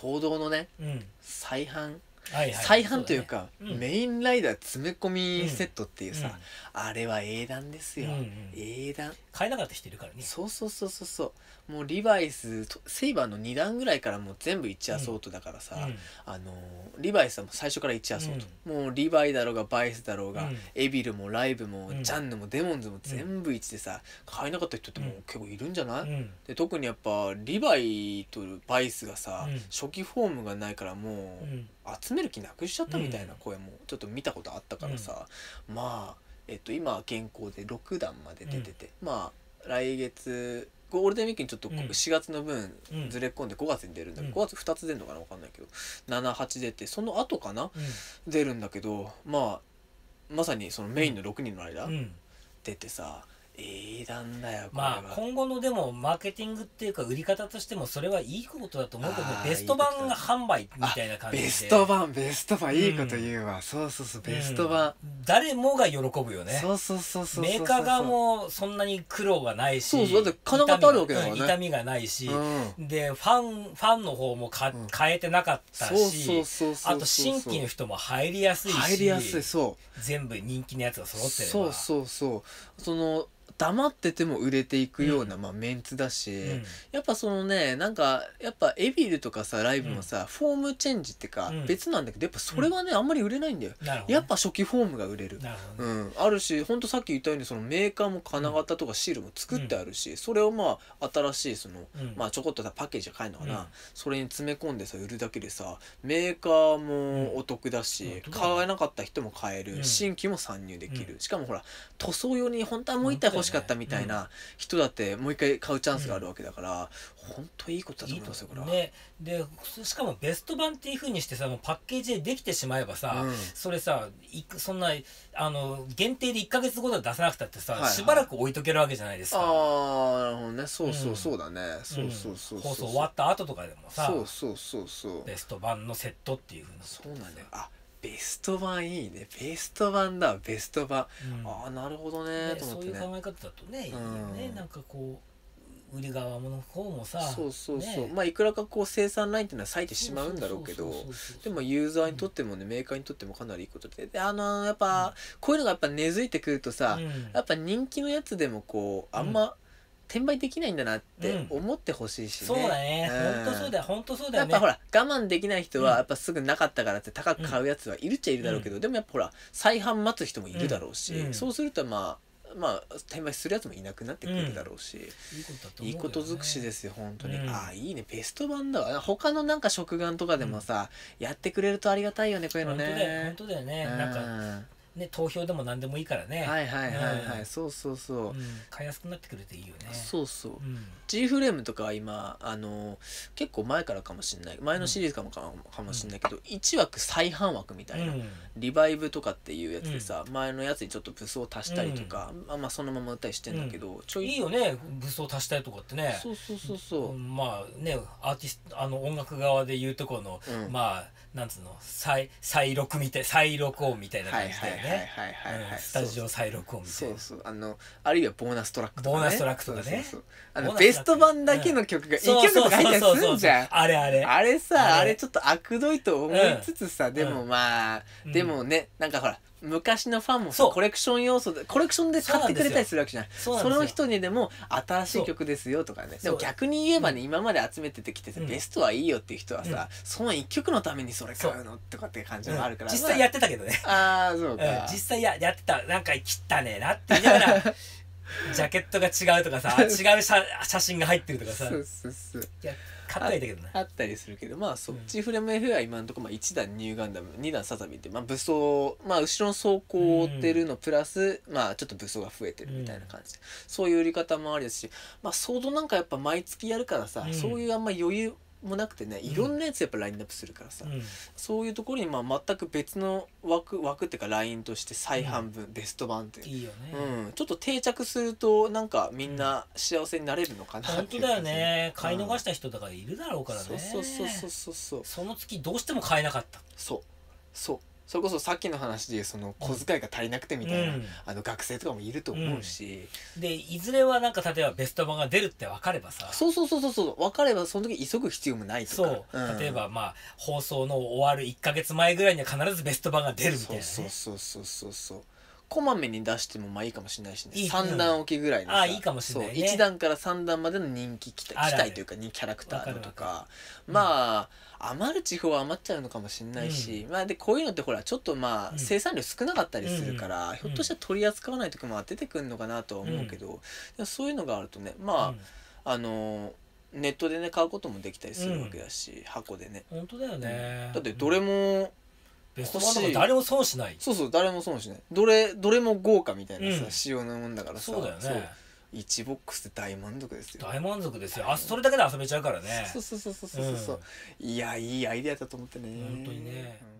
騒動のね、うん、再販、はいはい、再販というか、ねうん、メインライダー詰め込みセットっていうさ、あれは英断ですよ、うんうん、英断買えなかった人いるからねそうそうそうそうそうもうリバイスセイバーの2段ぐらいからもう全部1アソートだからさ、うん、あのリァイスはもう最初から1アソート、うん、もうリヴァイだろうがバイスだろうが、うん、エビルもライブも、ジャンヌもデモンズも全部1でさ買えなかった人ってもう結構いるんじゃない、で特にやっぱリヴァイとバイスがさ、初期フォームがないからもう集める気なくしちゃったみたいな声もちょっと見たことあったからさ、まあ、えっと、今現行で6段まで出てて、まあ来月ゴールデンウィークにちょっと4月の分ずれ込んで5月に出るんだけど、うん、5月2つ出るのかな分かんないけど78出てその後かな、出るんだけどまあまさにそのメインの6人の間、出てさ、英断だよまあ今後のでもマーケティングっていうか売り方としてもそれはいいことだと思うけどベスト版が販売みたいな感じでベスト版ベスト版いいこと言うわ、うん、そうそうそうベスト版、うん、誰もが喜ぶよねそうそうそうそうメーカー側もそんなに苦労がないしそうそうだって金型あるわけだからね痛みがないし、うん、でファンファンの方もか、変えてなかったしあと新規の人も入りやすいし入りやすいそう全部人気のやつが揃ってるそうそうそうその黙ってても売れていくような、まあ、メンツだし、うん、やっぱそのねなんかやっぱエビルとかさライブもさ、うん、フォームチェンジってか、うん、別なんだけどやっぱそれはね、あんまり売れないんだよ、ね、やっぱ初期フォームが売れる、ね、うん、あるしほんとさっき言ったようにそのメーカーも金型とかシールも作ってあるし、それをまあ新しいその、まあ、ちょこっとパッケージが買えるのかな、それに詰め込んでさ売るだけでさメーカーもお得だし、買えなかった人も買える、新規も参入できる、しかもほら塗装用に本当はもう一体欲ししかったみたいな人だってもう一回買うチャンスがあるわけだから、うん、本当いいことだと思いますよこれは。でしかもベスト版っていうふうにしてさもうパッケージでできてしまえばさ、うん、それさいそんなあの限定で1か月後で出さなくたってさ、はいはい、しばらく置いとけるわけじゃないですか。ああなるほどねそうそうそうだね、うん、そうそうそう放送終わった後とかでもさそうそうそうそうベスト版のセットっていうふうなそうなんだよあベスト版いいねベスト版だベスト版、うん、ああなるほどね、ね、と思って、ね、そういう考え方だとねいいよね、うん、なんかこう売り側の方もさそうそうそう、ね、まあいくらかこう生産ラインっていうのは割いてしまうんだろうけどでもユーザーにとってもね、うん、メーカーにとってもかなりいいことでであのー、やっぱ、こういうのがやっぱ根付いてくるとさ、やっぱ人気のやつでもこうあんま、うん転売できないんだなって思ってほしいしね、そうだね、うん、本当そうだよ本当そうだよ、ね、やっぱほら我慢できない人はやっぱすぐなかったからって高く買うやつはいるっちゃいるだろうけど、うん、でもやっぱほら再販待つ人もいるだろうし、うん、そうするとまあまあ、転売するやつもいなくなってくるだろうし、うん、いいこと尽くしですよ本当に、うん、ああいいねベスト版だわ他のなんか食玩とかでもさ、うん、やってくれるとありがたいよねこういうのね本当だよね、うん、なんかね、投票でも何でもいいからねはいはいはいはい、うん、そうそうそう、うん、買いやすくなってくれていいよねそうそう、うん、G フレームとかは今あの結構前からかもしれない前のシリーズかもか,、も、かもしれないけど、う1枠再販枠みたいな、リバイブとかっていうやつでさ、前のやつにちょっと武装足したりとか、あまあそのまま売ったりしてんだけど、ちょいいいよね武装足したりとかってねそうそうそうそうまあねアーティストあの音楽側でいうとこの、まあなんつうの再再録みたい再録音みたいな感じだよね、はいはいねスタジオ再録音みたいなそうそうあのあるいはボーナストラックとかねボーナストラックとかねあのベスト版だけの曲が1曲とか入ったりすんじゃんあれあれあれさあれちょっとあくどいと思いつつさでもまあでもねなんかほら昔のファンもそうコレクション要素でコレクションで買ってくれたりするわけじゃないそそなの人にでも新しい曲ですよとかねでも逆に言えばね、今まで集めててきててベストはいいよっていう人はさ、その一曲のためにそれ買うのとかっていう感じもあるから、実際やってたけどね、ああそううんか、実際ややってたなんか切ったねえなって言いながら ジャケットが違うとかさ 違う写写真が入ってるとかさそうそうそうや買ったりだけどなあったりするけどまあそっちフレーム f は今のところまあ1段ニューガンダム2段サザビーってまあ武装まあ後ろの装甲を追ってるのプラス、うん、まあちょっと武装が増えてるみたいな感じで、うん、そういう売り方もありですしまあソードなんかやっぱ毎月やるからさ、うん、そういうあんま余裕もなくてねいろんなやつやっぱラインナップするからさ、うん、そういうところにまあ全く別の枠枠っていうかラインとして再販分、うん、ベスト版っていいよね、うん、ちょっと定着するとなんかみんな幸せになれるのかな本当だよね買い逃した人とかいるだろうからね、そうそうそうそうそうそうその月どうしても買えなかったそうそうそれこそさっきの話でその小遣いが足りなくてみたいな、うんあの学生とかもいると思うし、でいずれはなんか例えばベスト版が出るって分かればさそうそうそうそうそう分かればその時急ぐ必要もないとかそう、ん例えばまあ放送の終わる1か月前ぐらいには必ずベスト版が出るみたいな、ね、そうそうそうそうそうこまめに出してもまあいいかもしれないしね3段置きぐらいのああいいかもしれないね1段から3段までの人気期待期待というかキャラクターのとかるかまあ、余る地方は余っちゃうのかもしれないし、うん、まあでこういうのってほらちょっとまあ生産量少なかったりするから、うん、ひょっとしたら取り扱わない時も出てくるのかなとは思うけど、うん、そういうのがあるとねまあ、あのネットでね買うこともできたりするわけだし、箱でね本当だよね、だってどれも、ベストン誰も損しないそうそう誰も損しないどれどれも豪華みたいなさ、仕様のもんだからさそうだよね1ボックスで大満足ですよ大満足ですよあそれだけで遊べちゃうからねそうそうそうそうそうそう、うん、いやいいアイディアだと思ってね本当にね、うん